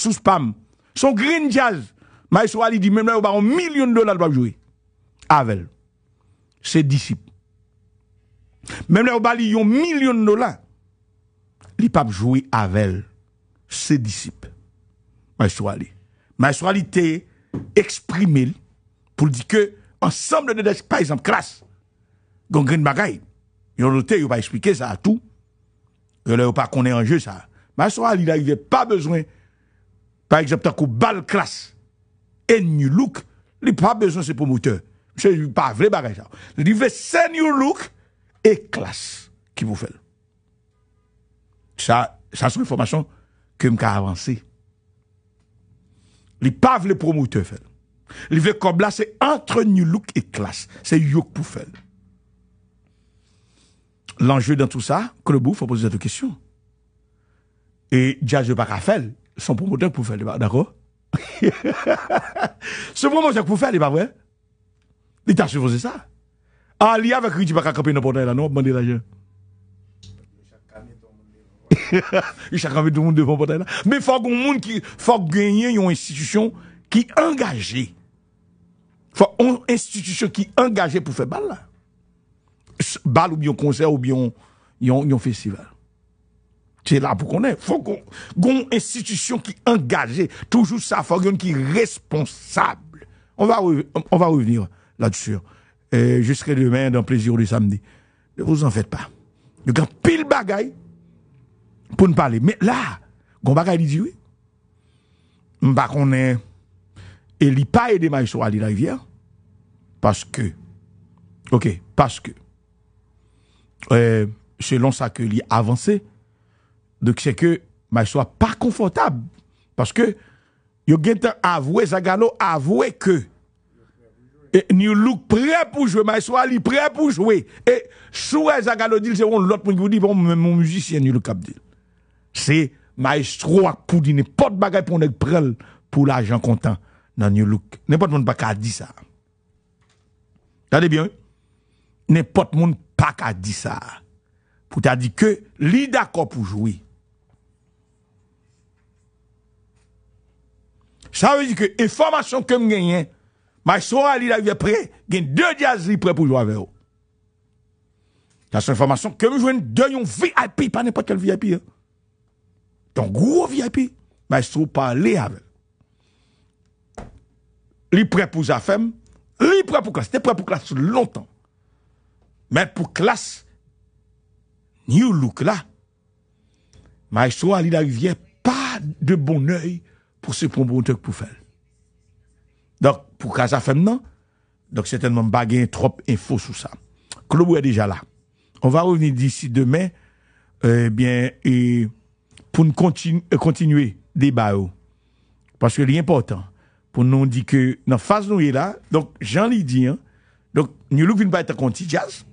Sou spam. Son green jazz. Maeswa li di, Memle ou ba yon milyon dolan l pape jwi. Avel. Se disip. Memle ou ba li yon milyon dolan. Li pape jwi avel. Se disip. Maeswa li. Maeswa li te eksprime. Poul di ke, Ansemble de despay zanp klas. Gon green bagay. Yon lote yon pa esplike sa tout. Yon le ou pa kone anje sa. Maeswa li la yve pa bezwen eksprime. Par exemple, as qu'on balle classe, et New look, il pas besoin de ce promoteur. Je pas vrai bagage ça. Hein. Il veut New look et classe qui vous fait. Ça, ça c'est une formation que je avancé. Il pas promoteur Il veut comme là, c'est entre new look et classe. C'est yok pour faire. L'enjeu dans tout ça, que le bout, faut poser cette question. Et déjà, je pas faire son promoteur pour faire débat, d'accord Ce promoteur pour faire débat, vrai Il t'a supposé ça. Ah, il avec lui, tu vas camper portail là, non, demander l'argent. Chacun met tout le monde devant le portail là. Mais il faut monde qui, faut gagner une institution qui est engagée. Faut une institution qui est engagée pour faire balle là. Balle ou bien concert ou bien un festival c'est là pour qu'on ait. Faut qu'on, une institution qui est Toujours ça. Faut qu'on qui est responsable. On va, on va revenir là-dessus. jusqu'à demain, dans le plaisir du samedi. Ne vous en faites pas. Il y a pile bagaille pour nous parler. Mais là, on bagaille dit oui. Bah, qu'on est, et lui pas aidé à Ali la rivière. Parce que, ok, parce que, euh, selon ça que lui avancé, De ki se ke, may sou a pa konfotab. Paske, yo gen tan avwe, zagano avwe ke, e ni luk pre pou jwe, may sou a li pre pou jwe, e sou a zagano dil, se woun lout moun ki wou di, bon, moun mou moujisye ni luk ap dil. Se, may sou a pou di, ne pot bagay pou nèk prel, pou la jan kontan nan ni luk. Ne pot moun pa ka di sa. Tade byon? Ne pot moun pa ka di sa. Pou ta di ke, li da ko pou jwe, Ça veut dire que information que je gagne, ma soeur Ali est prêt, gagne deux diazis prêts pour jouer avec eux. Ça c'est information que je gagne deux VIP, pas n'importe quel VIP. Hein. Donc gros VIP, ma soeur parler avec. Il prêt pour Zafem, il prêt pour classe, c'était prêt pour classe longtemps. Mais pour classe, New Look là, je Ali la Rivière, pas de bon oeil pour se truc pour faire. Donc, pour qu'à ça non? Donc, certainement, pas trop info sur ça. Club est déjà là. On va revenir d'ici demain, eh bien, et pour continuer continuer euh, continuer débat. Oh. Parce que l'important, pour nous dit que dans la phase nous est là, donc, Jean l'a dit, hein. donc, nous ne pas être contre jazz.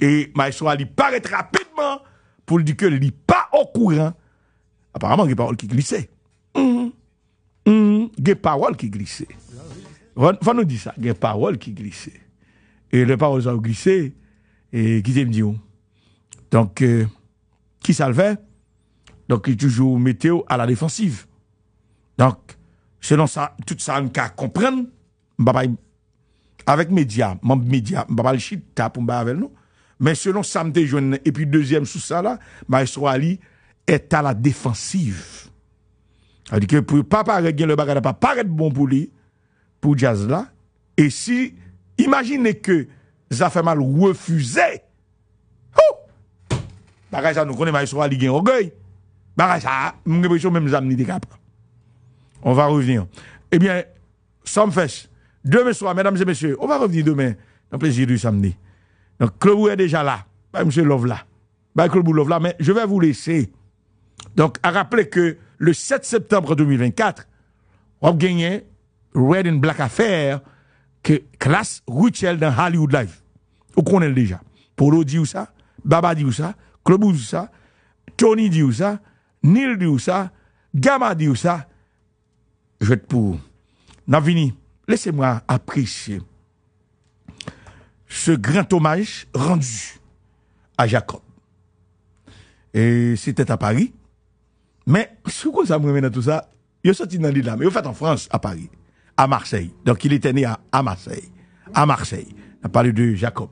Et Maestro Ali paraît rapidement pour dire que n'est pas au courant. Apparemment, il paroles qui glissaient mm, a des paroles qui glissaient. Va nous dire ça, des paroles qui glissaient. Et les paroles ont glissé, et qui t'aime dire oh. Donc, euh, qui salvait? Donc, il toujours météo à la défensive. Donc, selon ça, tout ça, on peut comprendre. Avec média, mon média, on le chita pour avec nous. Mais selon ça, et puis deuxième sous ça là, Maestro Ali est à la défensive cest que pour pas paraître le bagage, pas paraître bon pour lui, pour jazz là. Et si, imaginez que ça fait mal refuser, oh! Bagage ça nous connaît, mais il y a orgueil. Bagage ça, l'impression même zamni de On va revenir. Eh bien, ça me Demain soir, mesdames et messieurs, on va revenir demain dans le plaisir du samedi. Donc, Clobou est déjà là. Bah, monsieur Love là. Bah, Clobou Love là, mais je vais vous laisser. Donc, à rappeler que le 7 septembre 2024, on a gagné Red and Black Affair que classe Rachel dans Hollywood Live. Vous connaissez déjà. Polo dit ça, Baba dit ça, Clubou dit ça, Tony dit ça, Neil dit ça, Gamma dit ça. Je vais pour. Navini, laissez-moi apprécier ce grand hommage rendu à Jacob. Et c'était à Paris. Mais, ce que ça me remet dans tout ça, il est sorti dans l'île là, mais il est fait en France, à Paris, à Marseille. Donc, il était né à, à Marseille. À Marseille. On a parlé de Jacob.